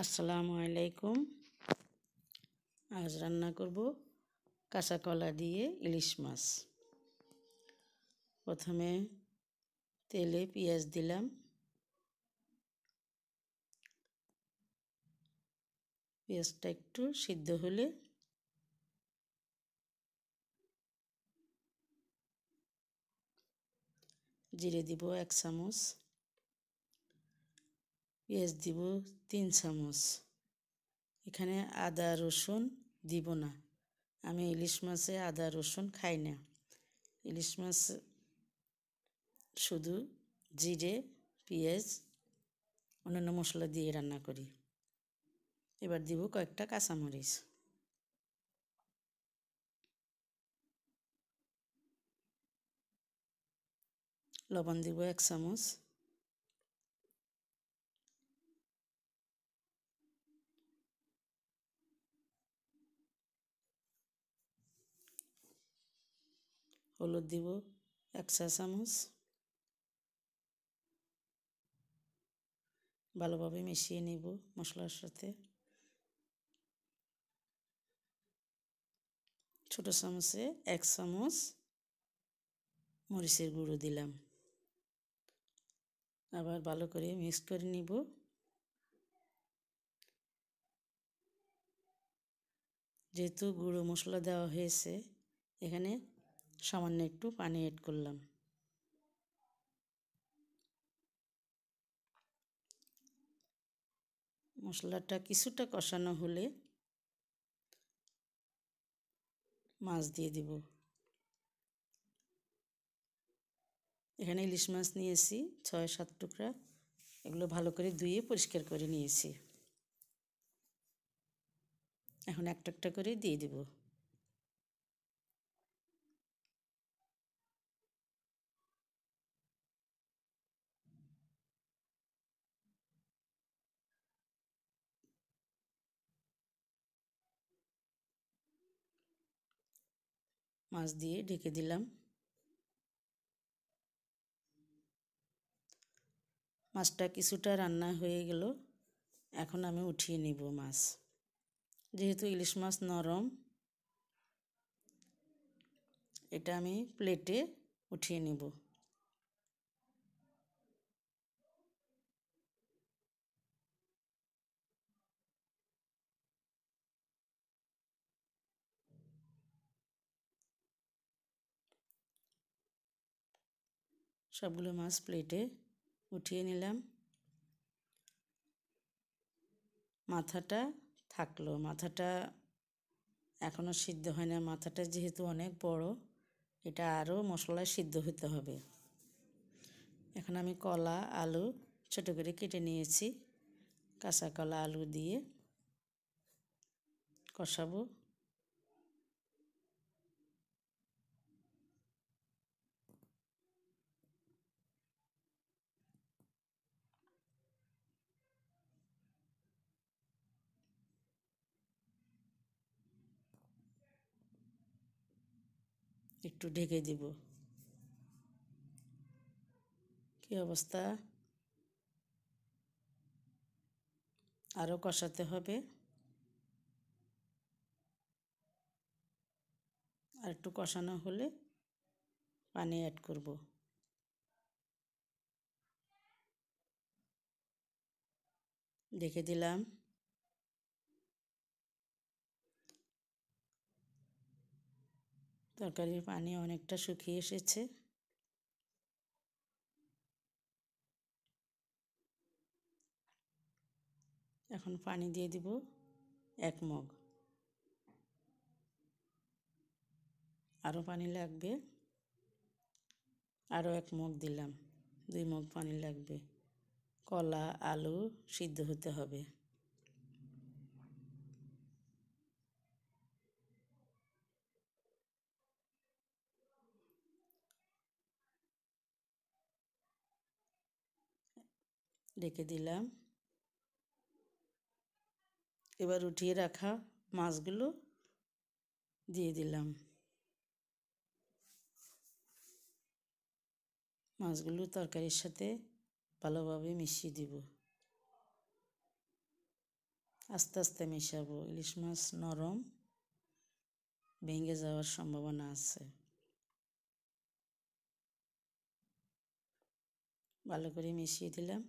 আসসালামু আলাইকুম আজ রান্না করব কাঁচা কলা দিয়ে ইলিশ মাছ প্রথমে তেলে পেঁয়াজ দিলাম পেঁয়াজটা একটু সিদ্ধ হলে জিরে দিব এক চামচ পেঁয়াজ দিব তিন চামচ এখানে আদা রসুন দিব না আমি ইলিশ মাছে আদা রসুন খাই না ইলিশ মাছ শুধু জিরে পেঁয়াজ অন্যান্য মশলা দিয়ে রান্না করি এবার দিব কয়েকটা কাঁচামরিচ লবণ দিব এক চামচ হলুদ দিব এক চা চামচ ভালোভাবে মিশিয়ে নিব মশলার সাথে ছোট চামচে এক চামচ মরিচের গুঁড়ো দিলাম আবার ভালো করে মিক্স করে নিব যেহেতু গুঁড়ো মশলা দেওয়া হয়েছে এখানে সামান্য একটু পানি এড করলাম মশলাটা কিছুটা কষানো হলে মাছ দিয়ে দিব এখানে ইলিশ মাছ নিয়েছি ছয় সাত টুকরা এগুলো ভালো করে ধুয়ে পরিষ্কার করে নিয়েছি এখন একটা একটা করে দিয়ে দেবো মাছ দিয়ে ঢেকে দিলাম মাছটা কিছুটা রান্না হয়ে গেল এখন আমি উঠিয়ে নিব মাছ যেহেতু ইলিশ মাছ নরম এটা আমি প্লেটে উঠিয়ে নিব সবগুলো মাছ প্লেটে উঠিয়ে নিলাম মাথাটা থাকলো মাথাটা এখনও সিদ্ধ হয় না মাথাটা যেহেতু অনেক বড় এটা আরও মশলায় সিদ্ধ হতে হবে এখন আমি কলা আলু ছোট করে কেটে নিয়েছি কাঁচা কলা আলু দিয়ে কষাবো একটু ঢেকে দিব কি অবস্থা আরও কষাতে হবে আর একটু কষানো হলে পানি অ্যাড করব দেখে দিলাম তরকারির পানি অনেকটা শুকিয়ে এসেছে এখন পানি দিয়ে দিব এক মগ আরও পানি লাগবে আরও এক মগ দিলাম দুই মগ পানি লাগবে কলা আলু সিদ্ধ হতে হবে রেখে দিলাম এবার উঠিয়ে রাখা মাছগুলো দিয়ে দিলাম মাছগুলো তরকারির সাথে ভালোভাবে মিশিয়ে দিব আস্তে আস্তে মেশাবো ইলিশ মাছ নরম ভেঙে যাওয়ার সম্ভাবনা আছে ভালো করে মিশিয়ে দিলাম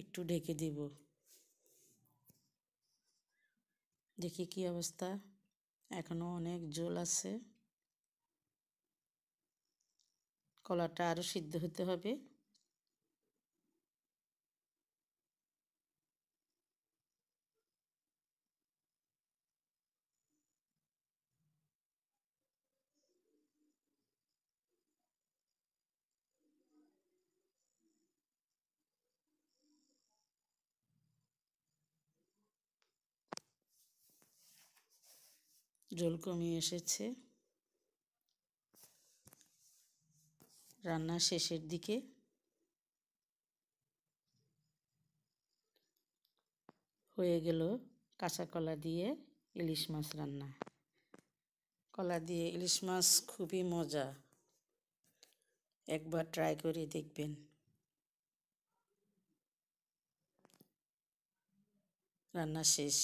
একটু ঢেকে দেব দেখি কি অবস্থা এখনও অনেক জল আছে কলাটা আরও সিদ্ধ হতে হবে জল কমিয়ে এসেছে রান্না শেষের দিকে হয়ে গেল কাঁচা কলা দিয়ে ইলিশ মাছ রান্না কলা দিয়ে ইলিশ মাছ খুবই মজা একবার ট্রাই করে দেখবেন রান্না শেষ